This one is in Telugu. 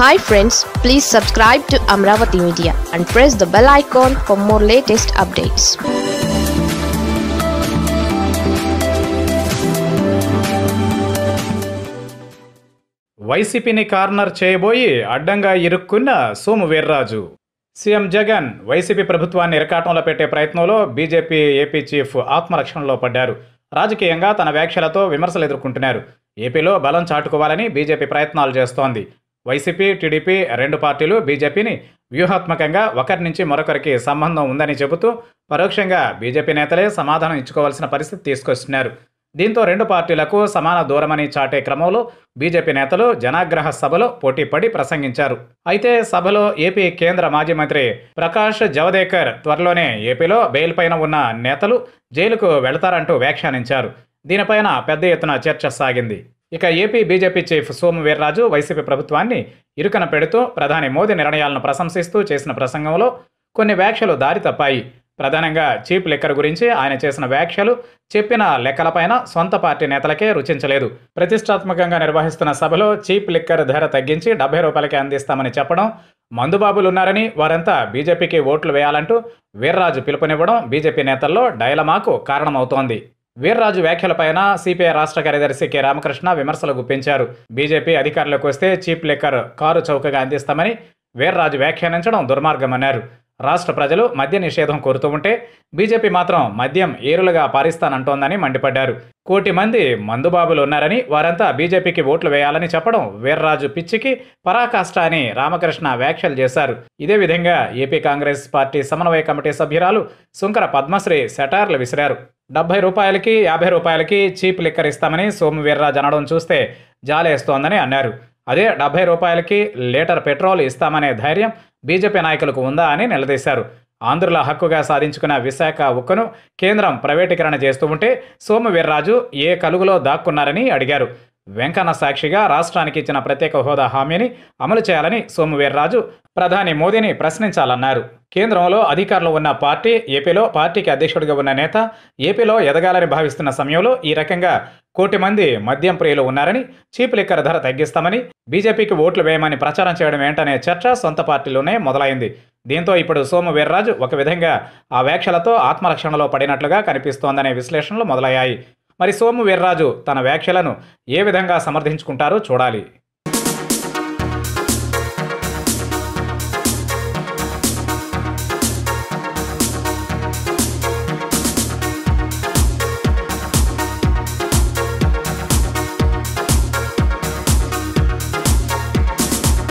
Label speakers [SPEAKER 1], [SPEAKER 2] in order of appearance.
[SPEAKER 1] hi friends please subscribe to Amaravati media and press the bell icon for more latest updates వైసీపీని కార్నర్ చేయబోయి అడ్డంగా ఇరుక్కున్న సోము వీర్రాజు సీఎం జగన్ వైసీపీ ప్రభుత్వాన్ని ఇరకాటంలో పెట్టే ప్రయత్నంలో బీజేపీ ఏపీ చీఫ్ ఆత్మరక్షణలో పడ్డారు రాజకీయంగా తన వ్యాఖ్యలతో విమర్శలు ఎదుర్కొంటున్నారు ఏపీలో బలం చాటుకోవాలని బీజేపీ ప్రయత్నాలు చేస్తోంది వైసీపీ టీడీపీ రెండు పార్టీలు బీజేపీని వ్యూహాత్మకంగా ఒకరి నుంచి మరొకరికి సంబంధం ఉందని చెబుతూ పరోక్షంగా బీజేపీ నేతలే సమాధానం ఇచ్చుకోవాల్సిన పరిస్థితి తీసుకొస్తున్నారు దీంతో రెండు పార్టీలకు సమాన దూరమని చాటే క్రమంలో బీజేపీ నేతలు జనాగ్రహ సభలో పోటీపడి ప్రసంగించారు అయితే సభలో ఏపీ కేంద్ర మాజీ మంత్రి ప్రకాష్ జవదేకర్ త్వరలోనే ఏపీలో బెయిల్ పైన ఉన్న నేతలు జైలుకు వెళతారంటూ వ్యాఖ్యానించారు దీనిపైన పెద్ద ఎత్తున చర్చ సాగింది ఇక AP BJP chief Somu Veerraju YCP ప్రభుత్వాన్ని ఇరుకన పెడుతూ ప్రధాని మోదీ నిర్ణయాలను ప్రశంసిస్తూ చేసిన ప్రసంగంలో కొన్ని వ్యాఖ్యలు దారి తప్పాయి ప్రధానంగా చీప్ లెక్కర్ గురించి ఆయన చేసిన వ్యాఖ్యలు చెప్పిన లెక్కలపైన సొంత పార్టీ నేతలకే రుచించలేదు ప్రతిష్టాత్మకంగా నిర్వహిస్తున్న సభలో చీప్ లెక్కర్ ధర తగ్గించి డెబ్బై రూపాయలకే అందిస్తామని చెప్పడం మందుబాబులున్నారని వారంతా బీజేపీకి ఓట్లు వేయాలంటూ వీర్రాజు పిలుపునివ్వడం బీజేపీ నేతల్లో డైలమాకు కారణమవుతోంది వీర్రాజు వ్యాఖ్యలపైన సిపిఐ రాష్ట్ర కార్యదర్శి కె రామకృష్ణ విమర్శలు గుప్పించారు బీజేపీ అధికారులకు వస్తే చీప్ లెక్కర్ కారు చౌకగా అందిస్తామని వీర్రాజు వ్యాఖ్యానించడం దుర్మార్గమన్నారు రాష్ట్ర ప్రజలు మద్య నిషేధం కోరుతూ ఉంటే బీజేపీ మాత్రం మద్యం ఏరులుగా పారిస్తానంటోందని మండిపడ్డారు కోటి మంది మందుబాబులు ఉన్నారని వారంతా బీజేపీకి ఓట్లు వేయాలని చెప్పడం వీర్రాజు పిచ్చికి పరాకాష్ట అని రామకృష్ణ వ్యాఖ్యలు చేశారు ఇదే విధంగా ఏపీ కాంగ్రెస్ పార్టీ సమన్వయ కమిటీ సభ్యురాలు సుంకర పద్మశ్రీ సెటార్లు విసిరారు డెబ్బై రూపాయలకి యాభై రూపాయలకి చీప్ లిక్కర్ ఇస్తామని సోము వీర్రాజ్ అనడం చూస్తే జాలేస్తోందని అన్నారు అదే డెబ్బై రూపాయలకి లీటర్ పెట్రోల్ ఇస్తామనే ధైర్యం బీజేపీ నాయకులకు ఉందా అని నిలదీశారు ఆంధ్రుల హక్కుగా సాధించుకున్న విశాఖ ఉక్కును కేంద్రం ప్రైవేటీకరణ చేస్తూ ఉంటే సోము వీర్రాజు ఏ కలుగులో దాక్కున్నారని అడిగారు వెంకన్న సాక్షిగా రాష్ట్రానికి ఇచ్చిన ప్రత్యేక హోదా హామీని అమలు చేయాలని సోమవీర్రాజు ప్రధాని మోదీని ప్రశ్నించాలన్నారు కేంద్రంలో అధికారంలో ఉన్న పార్టీ ఏపీలో పార్టీకి అధ్యక్షుడిగా ఉన్న నేత ఏపీలో ఎదగాలని భావిస్తున్న సమయంలో ఈ రకంగా కోటి మంది మద్యం ప్రియులు ఉన్నారని చీప్ లిక్కర్ ధర తగ్గిస్తామని బీజేపీకి ఓట్లు వేయమని ప్రచారం చేయడం ఏంటనే చర్చ సొంత పార్టీలోనే మొదలైంది దీంతో ఇప్పుడు సోము వీర్రాజు ఒక విధంగా ఆ వ్యాఖ్యలతో ఆత్మరక్షణలో పడినట్లుగా కనిపిస్తోందనే విశ్లేషణలు మొదలయ్యాయి మరి సోము వీర్రాజు తన వ్యాఖ్యలను ఏ విధంగా సమర్థించుకుంటారో చూడాలి